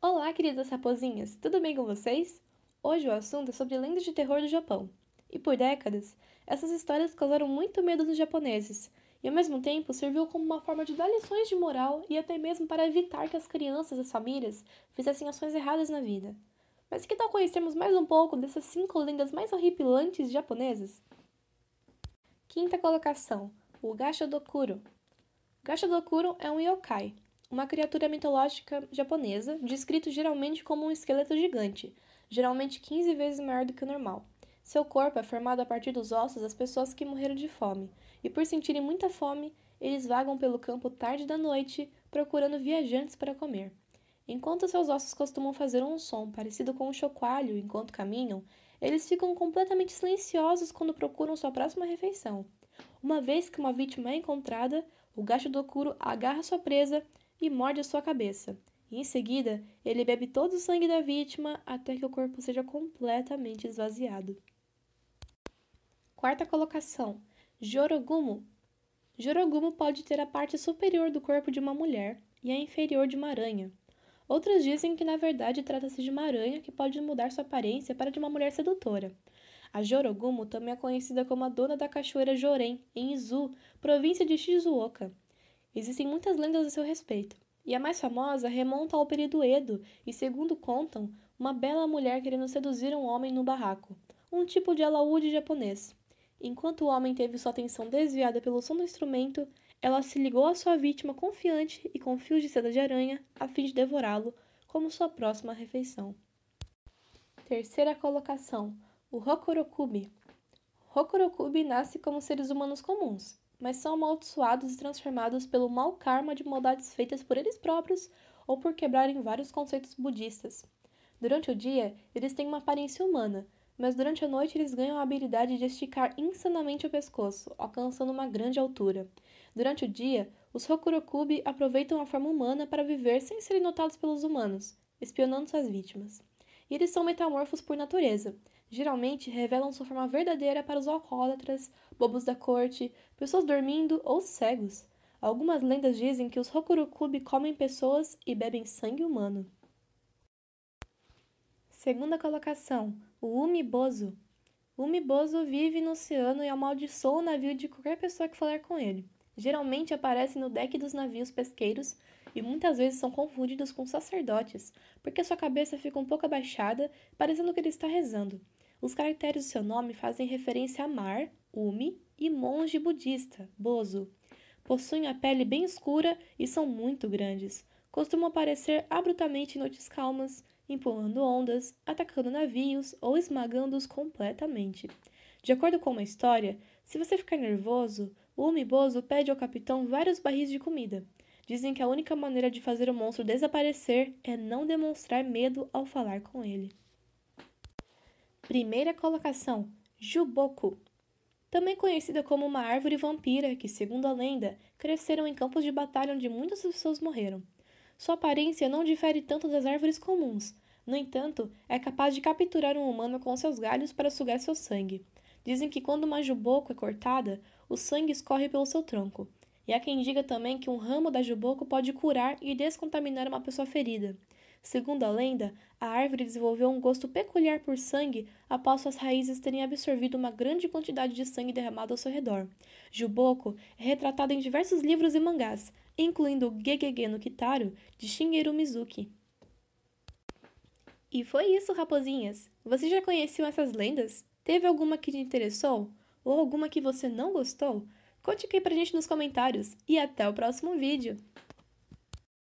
Olá, queridas raposinhas, tudo bem com vocês? Hoje o assunto é sobre lendas de terror do Japão. E por décadas, essas histórias causaram muito medo nos japoneses, e ao mesmo tempo serviu como uma forma de dar lições de moral e até mesmo para evitar que as crianças e as famílias fizessem ações erradas na vida. Mas que tal conhecermos mais um pouco dessas cinco lendas mais horripilantes japonesas? Quinta colocação, o Gachodokuro. Gachodokuro é um yokai, uma criatura mitológica japonesa, descrito geralmente como um esqueleto gigante, geralmente 15 vezes maior do que o normal. Seu corpo é formado a partir dos ossos das pessoas que morreram de fome, e por sentirem muita fome, eles vagam pelo campo tarde da noite, procurando viajantes para comer. Enquanto seus ossos costumam fazer um som parecido com um chocalho enquanto caminham, eles ficam completamente silenciosos quando procuram sua próxima refeição. Uma vez que uma vítima é encontrada, o gacho do Kuro agarra sua presa e morde a sua cabeça. E em seguida, ele bebe todo o sangue da vítima até que o corpo seja completamente esvaziado. Quarta colocação: Jorogumo. Jorogumo pode ter a parte superior do corpo de uma mulher e a inferior de uma aranha. Outros dizem que na verdade trata-se de uma aranha que pode mudar sua aparência para de uma mulher sedutora. A Jorogumo também é conhecida como a dona da cachoeira Jorém, em Izu, província de Shizuoka, Existem muitas lendas a seu respeito, e a mais famosa remonta ao período Edo e, segundo contam, uma bela mulher querendo seduzir um homem no barraco, um tipo de alaúde japonês. Enquanto o homem teve sua atenção desviada pelo som do instrumento, ela se ligou à sua vítima confiante e com fios de seda de aranha a fim de devorá-lo como sua próxima refeição. Terceira colocação: o Hokorokubi. Hokorokubi nasce como seres humanos comuns, mas são amaldiçoados e transformados pelo mau karma de maldades feitas por eles próprios ou por quebrarem vários conceitos budistas. Durante o dia, eles têm uma aparência humana, mas durante a noite eles ganham a habilidade de esticar insanamente o pescoço, alcançando uma grande altura. Durante o dia, os Hokurokubi aproveitam a forma humana para viver sem serem notados pelos humanos, espionando suas vítimas. E eles são metamorfos por natureza, geralmente revelam sua forma verdadeira para os alcoólatras, bobos da corte, pessoas dormindo ou cegos. Algumas lendas dizem que os Hokurokubi comem pessoas e bebem sangue humano. Segunda colocação, o Umibozo. O Umibozo vive no oceano e amaldiçoa o navio de qualquer pessoa que falar com ele. Geralmente aparece no deck dos navios pesqueiros e muitas vezes são confundidos com sacerdotes, porque sua cabeça fica um pouco abaixada, parecendo que ele está rezando. Os caracteres do seu nome fazem referência a mar, umi, e monge budista, bozo. Possuem a pele bem escura e são muito grandes. Costumam aparecer abruptamente em noites calmas, empurrando ondas, atacando navios ou esmagando-os completamente. De acordo com uma história, se você ficar nervoso, o Umi Bozo pede ao capitão vários barris de comida. Dizem que a única maneira de fazer o monstro desaparecer é não demonstrar medo ao falar com ele. Primeira colocação: Juboku. Também conhecida como uma árvore vampira, que, segundo a lenda, cresceram em campos de batalha onde muitas pessoas morreram. Sua aparência não difere tanto das árvores comuns, no entanto, é capaz de capturar um humano com seus galhos para sugar seu sangue. Dizem que quando uma juboco é cortada, o sangue escorre pelo seu tronco, e há quem diga também que um ramo da juboco pode curar e descontaminar uma pessoa ferida. Segundo a lenda, a árvore desenvolveu um gosto peculiar por sangue após suas raízes terem absorvido uma grande quantidade de sangue derramado ao seu redor. Juboko é retratado em diversos livros e mangás, incluindo Gegege no Kitaro, de Shigeru Mizuki. E foi isso, raposinhas! Você já conheceu essas lendas? Teve alguma que te interessou? Ou alguma que você não gostou? Conte aqui pra gente nos comentários e até o próximo vídeo!